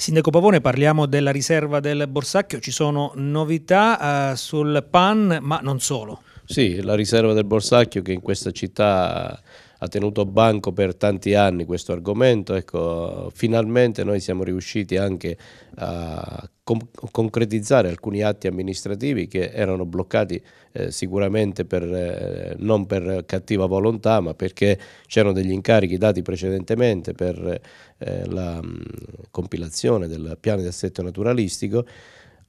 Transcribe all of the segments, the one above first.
Sindaco Pavone, parliamo della riserva del Borsacchio, ci sono novità eh, sul PAN, ma non solo. Sì, la riserva del Borsacchio che in questa città ha tenuto banco per tanti anni questo argomento, ecco, finalmente noi siamo riusciti anche a concretizzare alcuni atti amministrativi che erano bloccati eh, sicuramente per, eh, non per cattiva volontà ma perché c'erano degli incarichi dati precedentemente per eh, la mh, mm, compilazione del piano di assetto naturalistico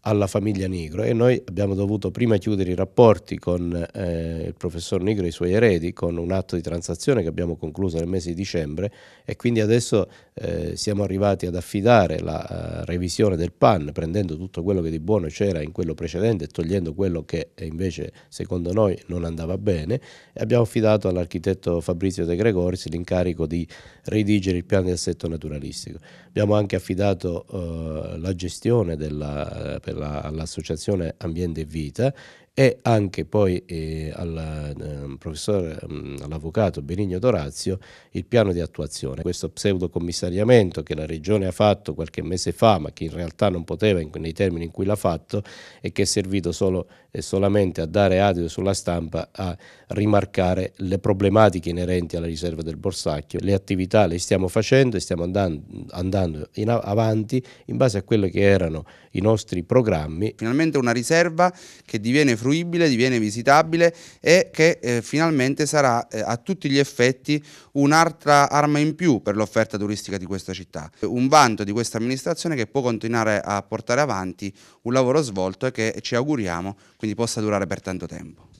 alla famiglia Nigro e noi abbiamo dovuto prima chiudere i rapporti con eh, il professor Nigro e i suoi eredi con un atto di transazione che abbiamo concluso nel mese di dicembre e quindi adesso eh, siamo arrivati ad affidare la uh, revisione del PAN prendendo tutto quello che di buono c'era in quello precedente e togliendo quello che invece secondo noi non andava bene e abbiamo affidato all'architetto Fabrizio De Gregoris l'incarico di redigere il piano di assetto naturalistico. Abbiamo anche affidato uh, la gestione della, uh, all'Associazione Ambiente e Vita e anche poi eh, al eh, professor, mh, ehm, all'avvocato Benigno Dorazio il piano di attuazione. Questo pseudocommissariamento che la Regione ha fatto qualche mese fa, ma che in realtà non poteva in, nei termini in cui l'ha fatto e che è servito solo e solamente a dare adito sulla stampa a rimarcare le problematiche inerenti alla riserva del Borsacchio. Le attività le stiamo facendo e stiamo andando, andando in avanti in base a quelli che erano i nostri programmi. Finalmente una riserva che diviene fruibile, diviene visitabile e che eh, finalmente sarà eh, a tutti gli effetti un'altra arma in più per l'offerta turistica di questa città. Un vanto di questa amministrazione che può continuare a portare avanti un lavoro svolto e che ci auguriamo quindi possa durare per tanto tempo.